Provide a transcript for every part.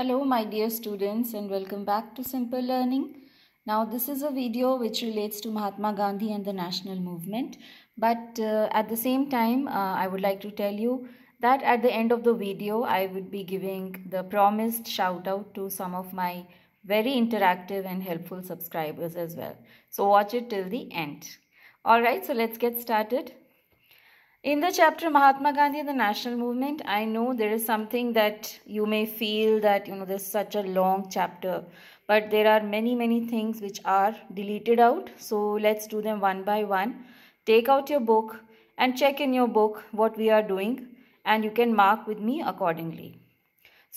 Hello my dear students and welcome back to Simple Learning. Now this is a video which relates to Mahatma Gandhi and the national movement but uh, at the same time uh, I would like to tell you that at the end of the video I would be giving the promised shout out to some of my very interactive and helpful subscribers as well. So watch it till the end. Alright so let's get started. In the chapter Mahatma Gandhi and the National Movement, I know there is something that you may feel that you know there's such a long chapter, but there are many many things which are deleted out. So let's do them one by one. Take out your book and check in your book what we are doing and you can mark with me accordingly.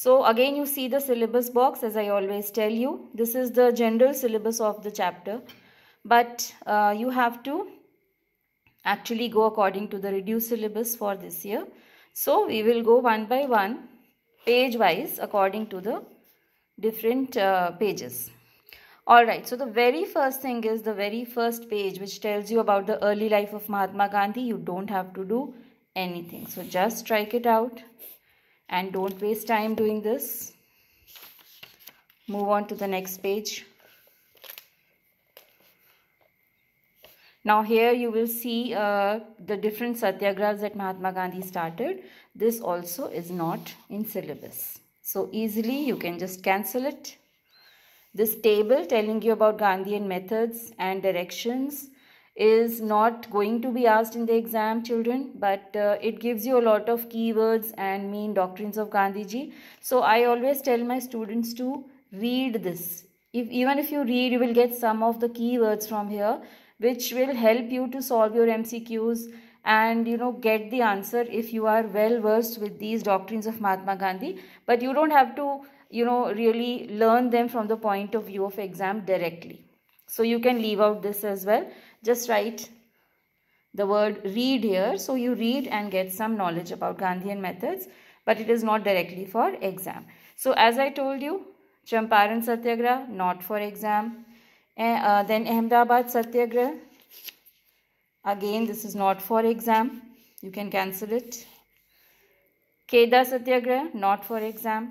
So again you see the syllabus box as I always tell you. This is the general syllabus of the chapter but uh, you have to actually go according to the reduced syllabus for this year. So we will go one by one page wise according to the different uh, pages. Alright, so the very first thing is the very first page which tells you about the early life of Mahatma Gandhi. You don't have to do anything. So just strike it out and don't waste time doing this. Move on to the next page. Now here you will see uh, the different satyagrahs that Mahatma Gandhi started. This also is not in syllabus. So easily you can just cancel it. This table telling you about Gandhian methods and directions is not going to be asked in the exam children but uh, it gives you a lot of keywords and main doctrines of Gandhiji. So I always tell my students to read this. If Even if you read you will get some of the keywords from here which will help you to solve your MCQs and you know get the answer if you are well versed with these doctrines of Mahatma Gandhi but you don't have to you know really learn them from the point of view of exam directly so you can leave out this as well just write the word read here so you read and get some knowledge about Gandhian methods but it is not directly for exam so as I told you Champaran Satyagraha not for exam Eh, uh, then Ahmedabad Satyagraha again this is not for exam you can cancel it Kedar Satyagraha not for exam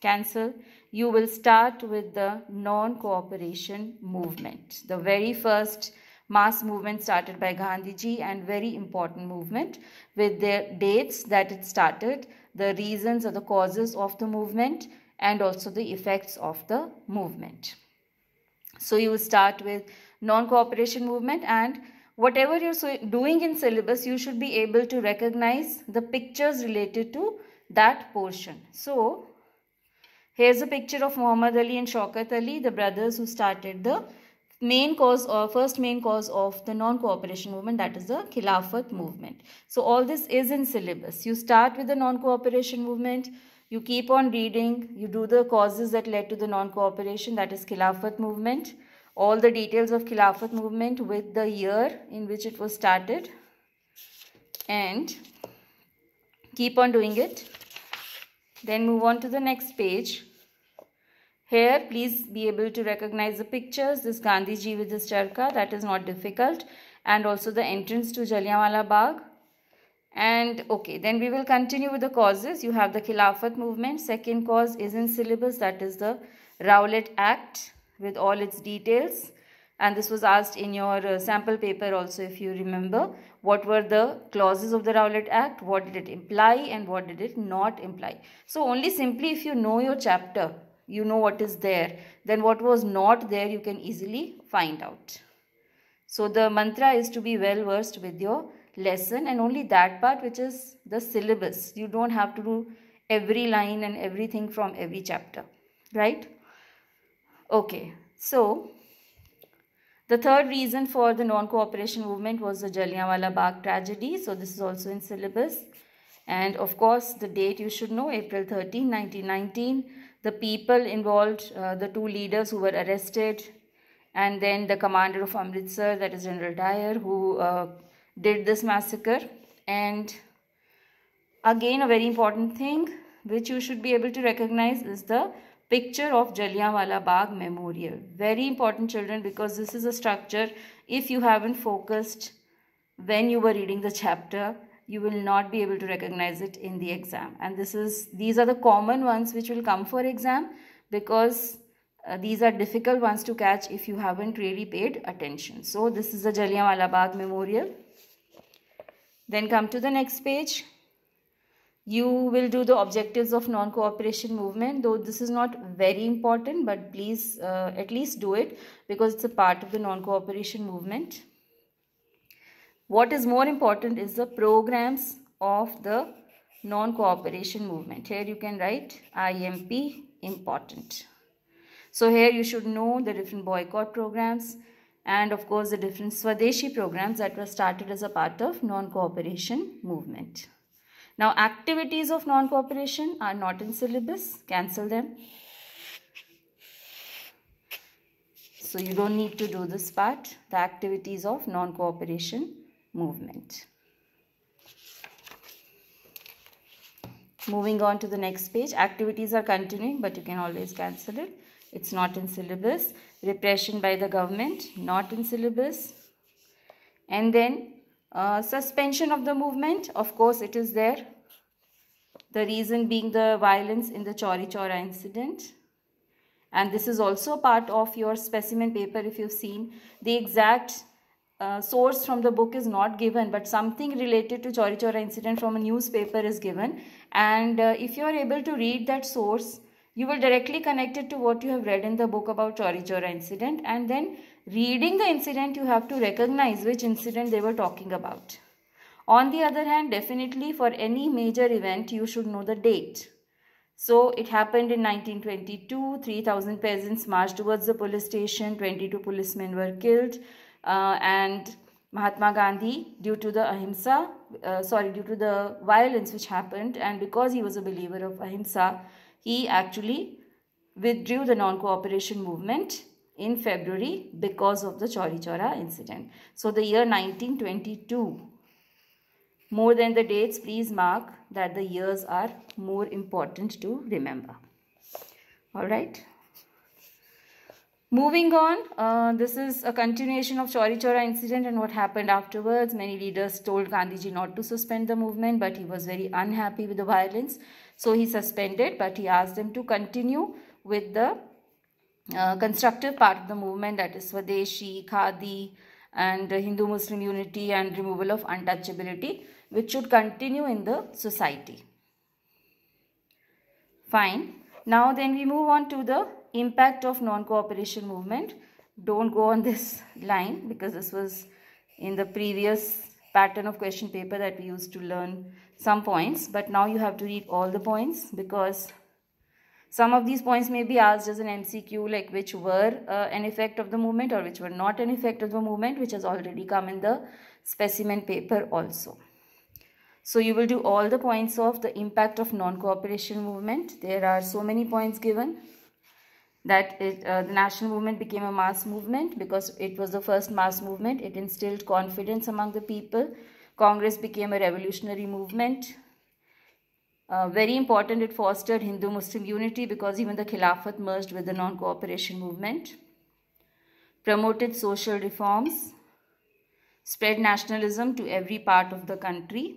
cancel you will start with the non-cooperation movement the very first mass movement started by Gandhiji and very important movement with the dates that it started, the reasons or the causes of the movement and also the effects of the movement. So you start with non-cooperation movement and whatever you're doing in syllabus, you should be able to recognize the pictures related to that portion. So here's a picture of Muhammad Ali and Shaukat Ali, the brothers who started the main cause or uh, first main cause of the non-cooperation movement that is the Khilafat movement. So all this is in syllabus. You start with the non-cooperation movement, you keep on reading, you do the causes that led to the non-cooperation, that is Khilafat movement, all the details of Khilafat movement with the year in which it was started and keep on doing it. Then move on to the next page. Here, please be able to recognize the pictures. This Gandhi ji with his charka, that is not difficult. And also the entrance to Jallianwala Bagh and okay then we will continue with the causes you have the khilafat movement second cause is in syllabus that is the rowlatt act with all its details and this was asked in your uh, sample paper also if you remember what were the clauses of the rowlatt act what did it imply and what did it not imply so only simply if you know your chapter you know what is there then what was not there you can easily find out so the mantra is to be well versed with your lesson and only that part which is the syllabus. You don't have to do every line and everything from every chapter, right? Okay, so the third reason for the non-cooperation movement was the Jallianwala Bagh tragedy. So this is also in syllabus. And of course, the date you should know, April 13, 1919. The people involved, uh, the two leaders who were arrested, and then the commander of Amritsar, that is General Dyer, who uh, did this massacre and again a very important thing which you should be able to recognize is the picture of Jallianwala Bagh Memorial. Very important children because this is a structure if you haven't focused when you were reading the chapter you will not be able to recognize it in the exam and this is these are the common ones which will come for exam because uh, these are difficult ones to catch if you haven't really paid attention. So this is the Jallianwala Bagh Memorial. Then come to the next page. You will do the objectives of non-cooperation movement, though this is not very important, but please uh, at least do it because it's a part of the non-cooperation movement. What is more important is the programs of the non-cooperation movement. Here you can write IMP important. So here you should know the different boycott programs, and of course the different Swadeshi programs that were started as a part of non-cooperation movement. Now activities of non-cooperation are not in syllabus, cancel them. So you don't need to do this part, the activities of non-cooperation movement. Moving on to the next page, activities are continuing but you can always cancel it. It's not in syllabus. Repression by the government, not in syllabus. And then uh, suspension of the movement, of course it is there. The reason being the violence in the Chori Chora incident. And this is also part of your specimen paper if you've seen. The exact uh, source from the book is not given but something related to Chori Chora incident from a newspaper is given and uh, if you are able to read that source you will directly connect it to what you have read in the book about Chori Chora incident and then reading the incident you have to recognize which incident they were talking about. On the other hand, definitely for any major event you should know the date. So it happened in 1922, 3000 peasants marched towards the police station, 22 policemen were killed uh, and Mahatma Gandhi due to the ahimsa, uh, sorry, due to the violence which happened and because he was a believer of ahimsa, he actually withdrew the non-cooperation movement in February because of the Chauri Chora incident. So the year 1922, more than the dates, please mark that the years are more important to remember. Alright. Moving on, uh, this is a continuation of Chauri Chora incident and what happened afterwards. Many leaders told Gandhiji not to suspend the movement, but he was very unhappy with the violence. So he suspended but he asked them to continue with the uh, constructive part of the movement that is Swadeshi, Khadi and Hindu-Muslim unity and removal of untouchability which should continue in the society. Fine. Now then we move on to the impact of non-cooperation movement. Don't go on this line because this was in the previous pattern of question paper that we used to learn some points but now you have to read all the points because some of these points may be asked as an MCQ like which were uh, an effect of the movement or which were not an effect of the movement which has already come in the specimen paper also. So you will do all the points of the impact of non-cooperation movement. There are so many points given that it, uh, the national movement became a mass movement because it was the first mass movement. It instilled confidence among the people. Congress became a revolutionary movement. Uh, very important, it fostered Hindu Muslim unity because even the Khilafat merged with the non cooperation movement. Promoted social reforms. Spread nationalism to every part of the country.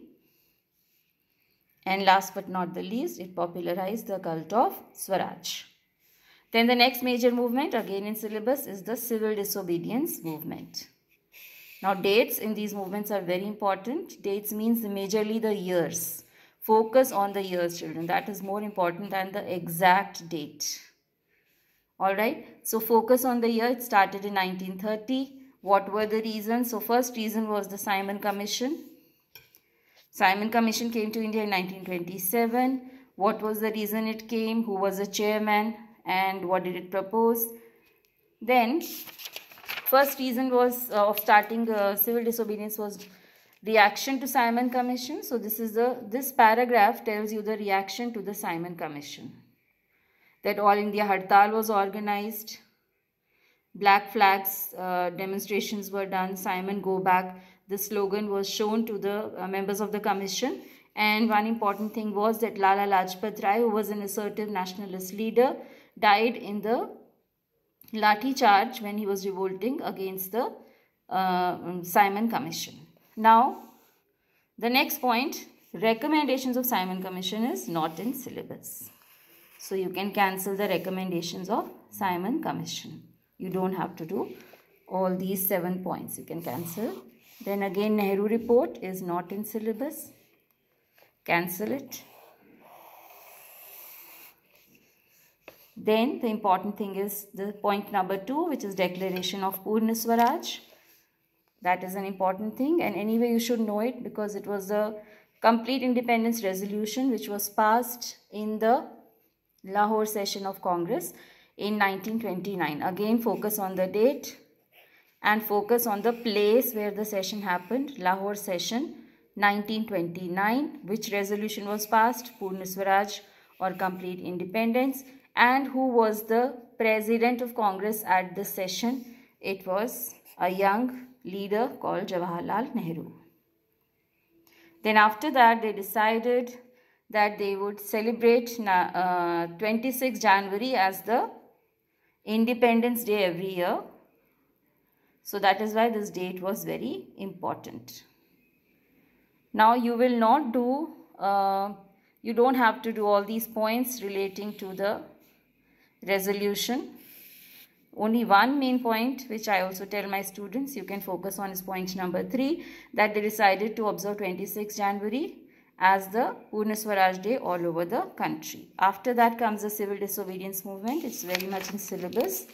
And last but not the least, it popularized the cult of Swaraj. Then the next major movement again in syllabus is the civil disobedience movement. Now dates in these movements are very important. Dates means majorly the years. Focus on the years children. That is more important than the exact date. Alright. So focus on the year. It started in 1930. What were the reasons? So first reason was the Simon Commission. Simon Commission came to India in 1927. What was the reason it came? Who was the chairman? and what did it propose then first reason was uh, of starting uh, civil disobedience was reaction to simon commission so this is the this paragraph tells you the reaction to the simon commission that all india hartal was organized black flags uh, demonstrations were done simon go back the slogan was shown to the uh, members of the commission and one important thing was that lala lajpat rai who was an assertive nationalist leader died in the Lathi charge when he was revolting against the uh, Simon Commission. Now, the next point, recommendations of Simon Commission is not in syllabus. So, you can cancel the recommendations of Simon Commission. You don't have to do all these seven points. You can cancel. Then again, Nehru report is not in syllabus. Cancel it. Then the important thing is the point number two, which is declaration of Purna Swaraj. That is an important thing and anyway you should know it because it was the complete independence resolution which was passed in the Lahore session of Congress in 1929. Again focus on the date and focus on the place where the session happened, Lahore session 1929, which resolution was passed, Purna Swaraj or complete independence and who was the president of Congress at the session. It was a young leader called Jawaharlal Nehru. Then after that they decided that they would celebrate uh, 26 January as the Independence Day every year. So that is why this date was very important. Now you will not do, uh, you don't have to do all these points relating to the resolution. Only one main point which I also tell my students you can focus on is point number 3 that they decided to observe 26 January as the Purna Swaraj Day all over the country. After that comes the civil disobedience movement. It's very much in syllabus.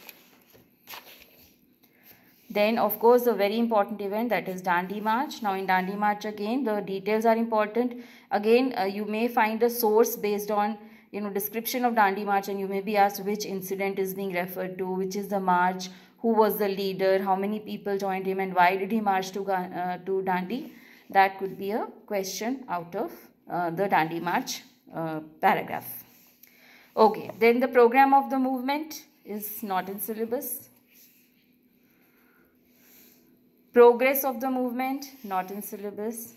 Then of course the very important event that is Dandi March. Now in Dandi March again the details are important. Again uh, you may find a source based on you know description of Dandi March and you may be asked which incident is being referred to, which is the march, who was the leader, how many people joined him and why did he march to, uh, to Dandi. That could be a question out of uh, the Dandi March uh, paragraph. Okay, then the program of the movement is not in syllabus. Progress of the movement, not in syllabus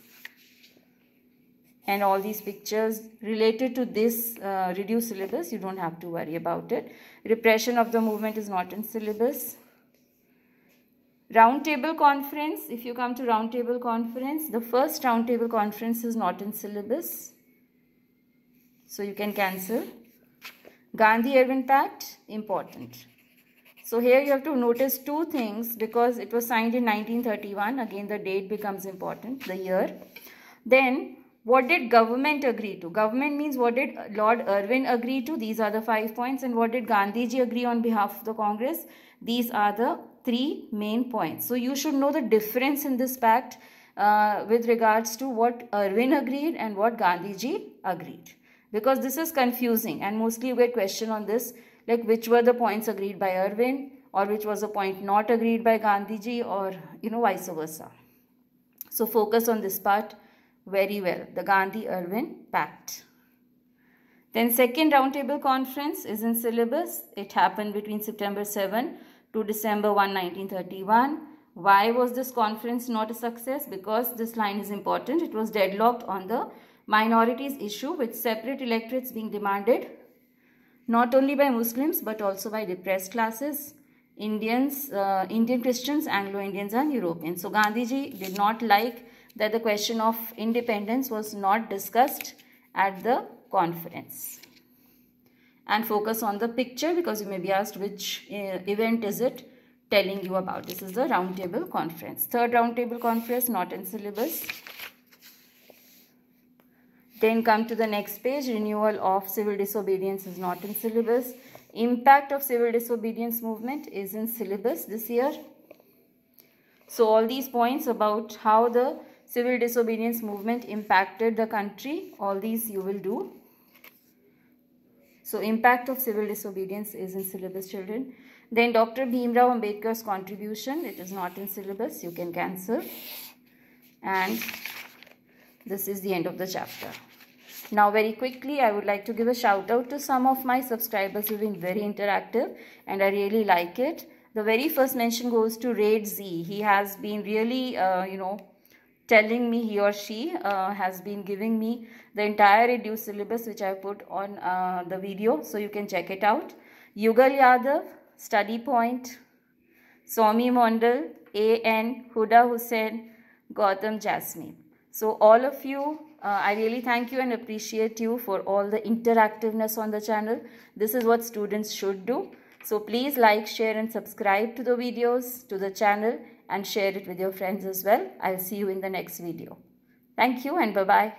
and all these pictures related to this uh, reduced syllabus, you don't have to worry about it. Repression of the movement is not in syllabus. Roundtable conference, if you come to roundtable conference, the first roundtable conference is not in syllabus. So you can cancel. Gandhi-Irwin Pact, important. So here you have to notice two things because it was signed in 1931. Again, the date becomes important, the year. Then what did government agree to? Government means what did Lord Irwin agree to? These are the five points. And what did Gandhiji agree on behalf of the Congress? These are the three main points. So you should know the difference in this pact uh, with regards to what Irwin agreed and what Gandhiji agreed. Because this is confusing and mostly we get question on this like which were the points agreed by Irwin or which was a point not agreed by Gandhiji or you know vice versa. So focus on this part very well, the Gandhi-Irwin Pact. Then second roundtable conference is in syllabus. It happened between September 7 to December 1, 1931. Why was this conference not a success? Because this line is important. It was deadlocked on the minorities issue with separate electorates being demanded not only by Muslims but also by depressed classes, Indians, uh, Indian Christians, Anglo-Indians and Europeans. So Gandhiji did not like that the question of independence was not discussed at the conference. And focus on the picture because you may be asked which uh, event is it telling you about. This is the roundtable conference. Third roundtable conference not in syllabus. Then come to the next page, renewal of civil disobedience is not in syllabus. Impact of civil disobedience movement is in syllabus this year. So all these points about how the civil disobedience movement impacted the country. All these you will do. So impact of civil disobedience is in syllabus children. Then Dr. Bhimrao Ambedkar's contribution. It is not in syllabus. You can cancel. And this is the end of the chapter. Now very quickly I would like to give a shout out to some of my subscribers who have been very interactive and I really like it. The very first mention goes to Raid Z. He has been really, uh, you know, telling me he or she uh, has been giving me the entire reduced syllabus which I put on uh, the video. So you can check it out. Yugal Yadav, Study Point, Swami Mondal, A.N., Huda Hussain, Gautam Jasmine. So all of you, uh, I really thank you and appreciate you for all the interactiveness on the channel. This is what students should do. So please like, share and subscribe to the videos, to the channel and share it with your friends as well. I'll see you in the next video. Thank you and bye-bye.